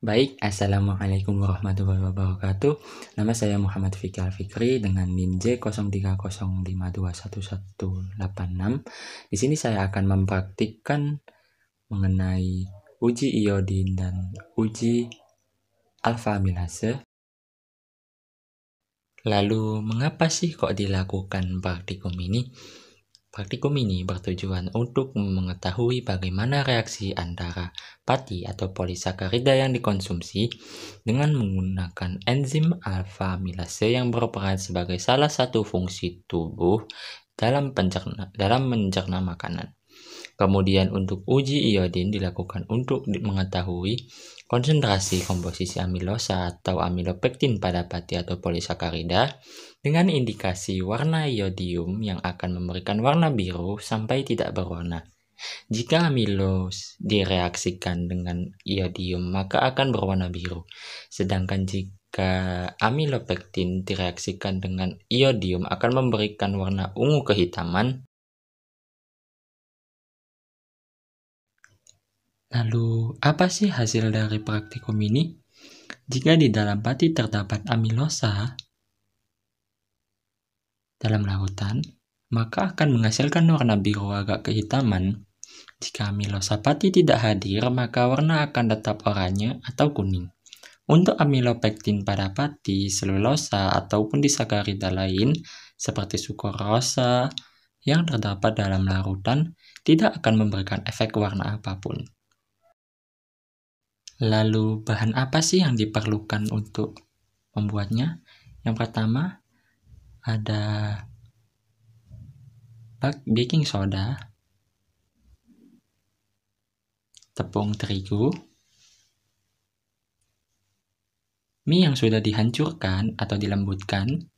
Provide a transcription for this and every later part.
Baik, Assalamualaikum warahmatullahi wabarakatuh. Nama saya Muhammad Fikal Fikri dengan NIM J030521186. Di sini saya akan mempraktikkan mengenai uji iodin dan uji alfa amilase. Lalu, mengapa sih kok dilakukan praktikum ini? Praktikum ini bertujuan untuk mengetahui bagaimana reaksi antara pati atau polisakarida yang dikonsumsi dengan menggunakan enzim alfa milase yang berperan sebagai salah satu fungsi tubuh dalam, pencerna, dalam mencerna makanan. Kemudian untuk uji iodin dilakukan untuk mengetahui konsentrasi komposisi amilosa atau amilopektin pada pati atau polisakarida dengan indikasi warna iodium yang akan memberikan warna biru sampai tidak berwarna. Jika amilos direaksikan dengan iodium maka akan berwarna biru. Sedangkan jika amilopektin direaksikan dengan iodium akan memberikan warna ungu kehitaman Lalu, apa sih hasil dari praktikum ini? Jika di dalam pati terdapat amilosa dalam larutan, maka akan menghasilkan warna biru agak kehitaman. Jika amilosa pati tidak hadir, maka warna akan tetap oranye atau kuning. Untuk amilopektin pada pati, selulosa, ataupun disakarida lain seperti sukrosa yang terdapat dalam larutan tidak akan memberikan efek warna apapun. Lalu bahan apa sih yang diperlukan untuk membuatnya? Yang pertama ada baking soda, tepung terigu, mie yang sudah dihancurkan atau dilembutkan,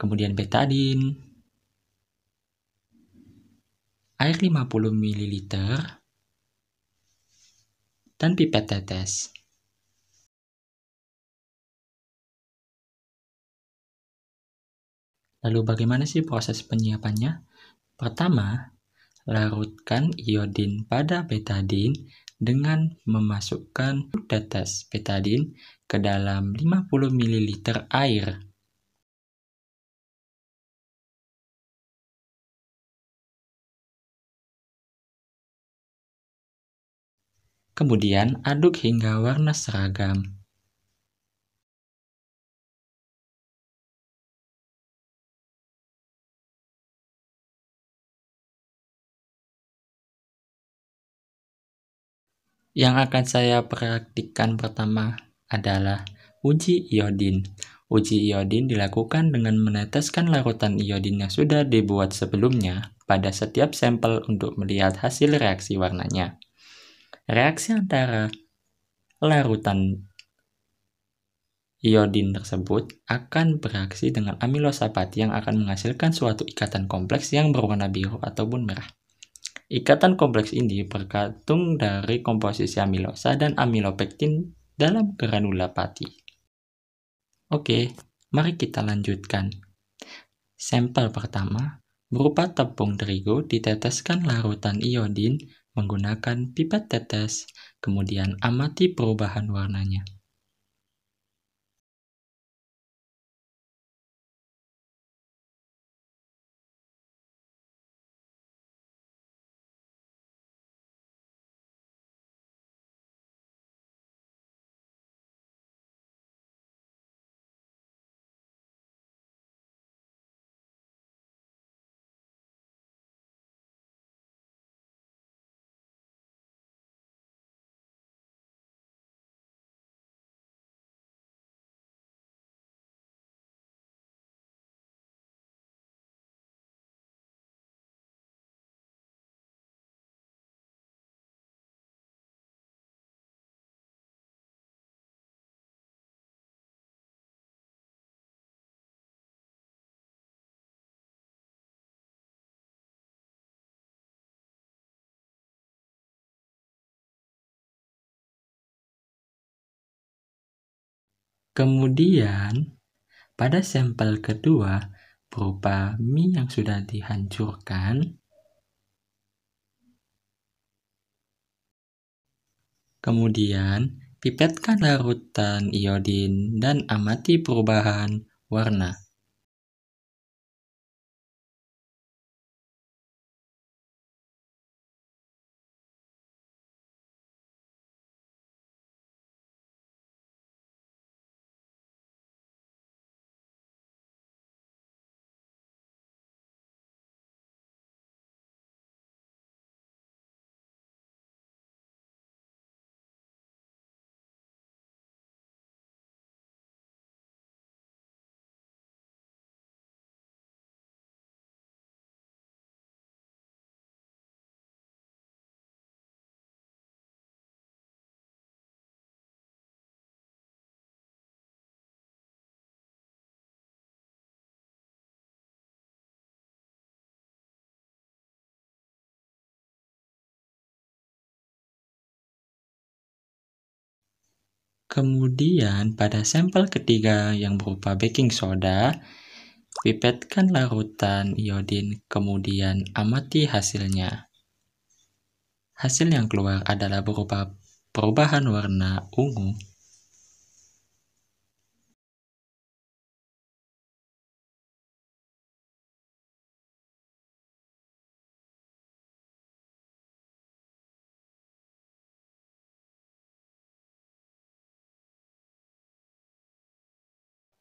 kemudian betadin, air 50 ml, dan pipet tetes. Lalu bagaimana sih proses penyiapannya? Pertama, larutkan iodin pada betadin dengan memasukkan tetes betadin ke dalam 50 ml air. Kemudian aduk hingga warna seragam. Yang akan saya praktikkan pertama adalah uji iodin. Uji iodin dilakukan dengan meneteskan larutan iodin yang sudah dibuat sebelumnya pada setiap sampel untuk melihat hasil reaksi warnanya. Reaksi antara larutan iodin tersebut akan bereaksi dengan amilosapati yang akan menghasilkan suatu ikatan kompleks yang berwarna biru ataupun merah. Ikatan kompleks ini bergantung dari komposisi amilosa dan amilopektin dalam pati. Oke, mari kita lanjutkan. Sampel pertama berupa tepung terigu diteteskan larutan iodin menggunakan pipet tetes, kemudian amati perubahan warnanya. Kemudian, pada sampel kedua berupa mie yang sudah dihancurkan, kemudian pipetkan larutan iodin dan amati perubahan warna. Kemudian pada sampel ketiga yang berupa baking soda, pipetkan larutan iodin kemudian amati hasilnya. Hasil yang keluar adalah berupa perubahan warna ungu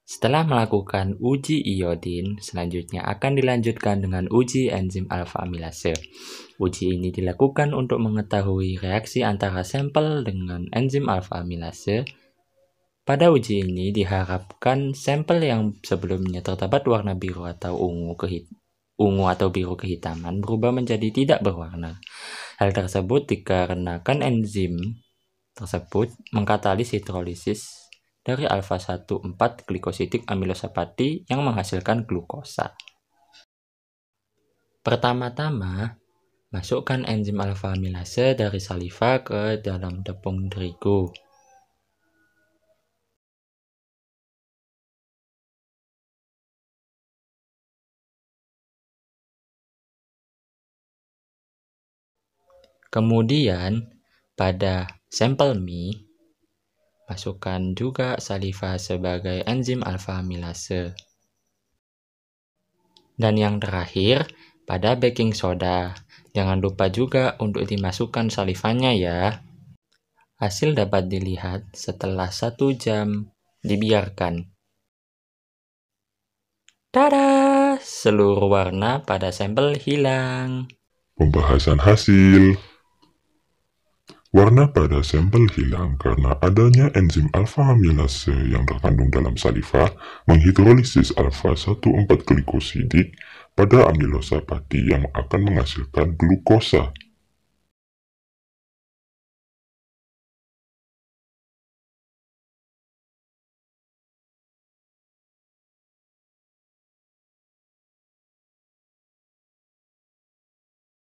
Setelah melakukan uji iodin, selanjutnya akan dilanjutkan dengan uji enzim alfa amilase. Uji ini dilakukan untuk mengetahui reaksi antara sampel dengan enzim alfa amilase. Pada uji ini diharapkan sampel yang sebelumnya terdapat warna biru atau ungu kehit ungu atau biru kehitaman berubah menjadi tidak berwarna. Hal tersebut dikarenakan enzim tersebut mengkatalis hidrolisis dari alfa 1,4 glikositik glikosidik amilosapati yang menghasilkan glukosa. Pertama-tama, masukkan enzim alfa amilase dari saliva ke dalam tepung terigu. Kemudian, pada sampel mie, pasukan juga saliva sebagai enzim alfa-amilase. Dan yang terakhir, pada baking soda. Jangan lupa juga untuk dimasukkan salivanya ya. Hasil dapat dilihat setelah satu jam dibiarkan. Tada! Seluruh warna pada sampel hilang. Pembahasan hasil. Warna pada sampel hilang karena adanya enzim alfa-amilase yang terkandung dalam saliva menghidrolisis alfa-1,4-glikosidik pada amilosa pati yang akan menghasilkan glukosa